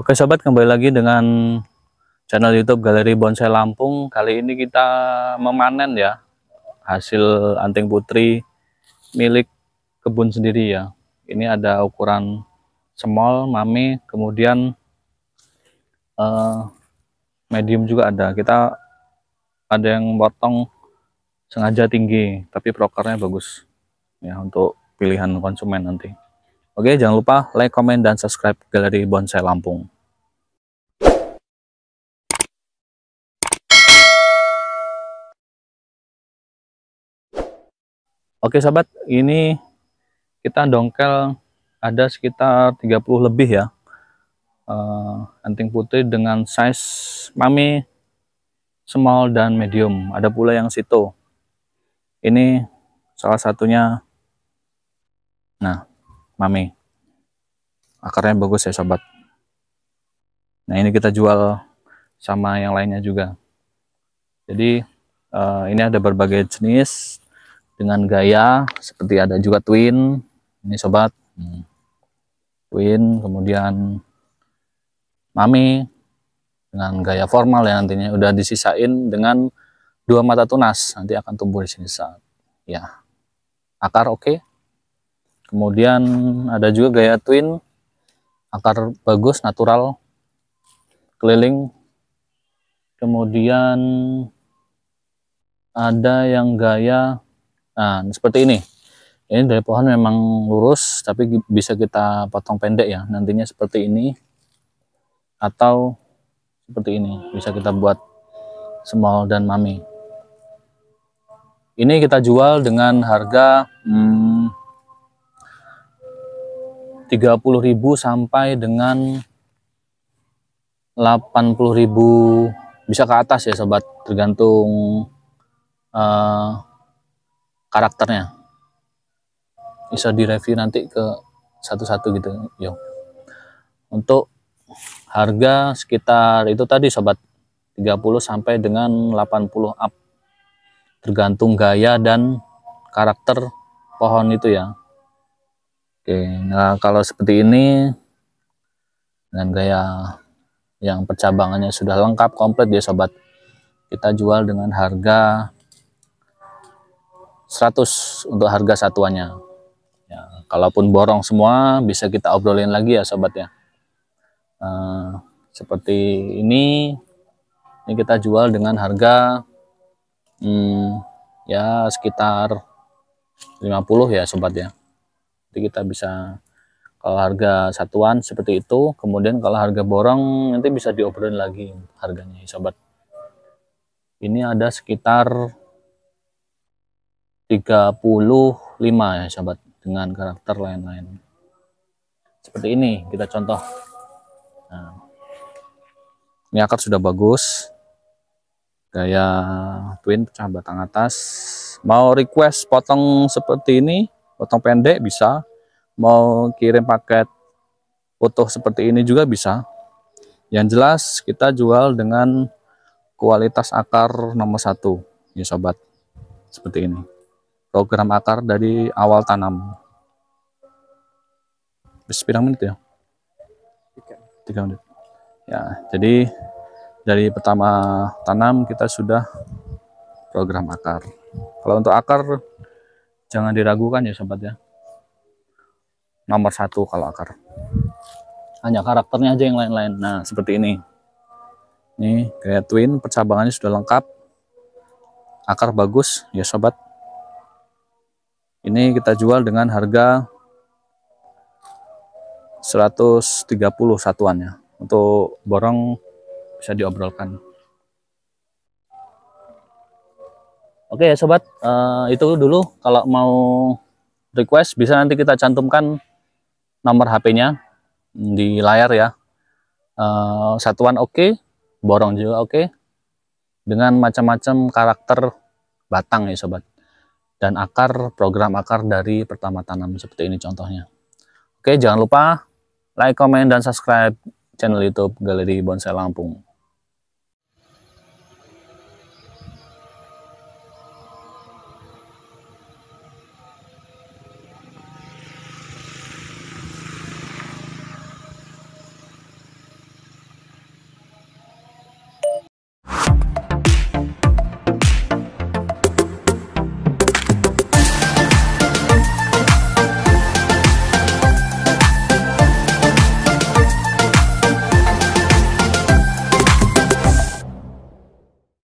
Oke sobat kembali lagi dengan channel YouTube Galeri Bonsai Lampung. Kali ini kita memanen ya hasil anting putri milik kebun sendiri ya. Ini ada ukuran small, mami, kemudian uh, medium juga ada. Kita ada yang potong sengaja tinggi tapi prokernya bagus ya untuk pilihan konsumen nanti. Oke, jangan lupa like, comment, dan subscribe Galeri Bonsai Lampung. Oke sahabat, ini kita dongkel ada sekitar 30 lebih ya. Uh, anting putih dengan size mami, small, dan medium. Ada pula yang sito. Ini salah satunya. Nah, mame akarnya bagus ya sobat nah ini kita jual sama yang lainnya juga jadi uh, ini ada berbagai jenis dengan gaya seperti ada juga twin ini sobat hmm. twin kemudian mami dengan gaya formal ya nantinya udah disisain dengan dua mata tunas nanti akan tumbuh di sini saat ya akar oke okay kemudian ada juga gaya twin akar bagus natural keliling kemudian ada yang gaya nah seperti ini ini dari pohon memang lurus tapi bisa kita potong pendek ya nantinya seperti ini atau seperti ini bisa kita buat small dan mami ini kita jual dengan harga hmm, 30.000 sampai dengan 80.000 bisa ke atas ya sobat tergantung uh, karakternya bisa direview nanti ke satu-satu gitu yuk untuk harga sekitar itu tadi sobat 30 sampai dengan 80 up tergantung gaya dan karakter pohon itu ya Oke, nah kalau seperti ini dengan gaya yang percabangannya sudah lengkap komplit ya sobat. Kita jual dengan harga 100 untuk harga satuannya. Ya, kalaupun borong semua bisa kita obrolin lagi ya sobat ya. Uh, seperti ini ini kita jual dengan harga hmm, ya sekitar 50 ya sobat ya jadi kita bisa kalau harga satuan seperti itu kemudian kalau harga borong nanti bisa diobrolin lagi harganya ya, sobat ini ada sekitar 35 ya sobat dengan karakter lain-lain seperti ini kita contoh nah, ini akar sudah bagus gaya twin pecah batang atas mau request potong seperti ini potong pendek bisa, mau kirim paket utuh seperti ini juga bisa. Yang jelas kita jual dengan kualitas akar nomor satu, ya sobat, seperti ini. Program akar dari awal tanam. berapa menit ya? Tiga. Tiga menit. Ya, jadi dari pertama tanam kita sudah program akar. Kalau untuk akar jangan diragukan ya sobat ya nomor satu kalau akar hanya karakternya aja yang lain-lain nah seperti ini ini kayak twin percabangannya sudah lengkap akar bagus ya sobat ini kita jual dengan harga 130 satuannya untuk borong bisa diobrolkan Oke ya sobat, uh, itu dulu kalau mau request bisa nanti kita cantumkan nomor HP-nya di layar ya. Uh, satuan oke, okay, borong juga oke. Okay, dengan macam-macam karakter batang ya sobat. Dan akar, program akar dari pertama tanam seperti ini contohnya. Oke, jangan lupa like, comment, dan subscribe channel YouTube Galeri Bonsai Lampung.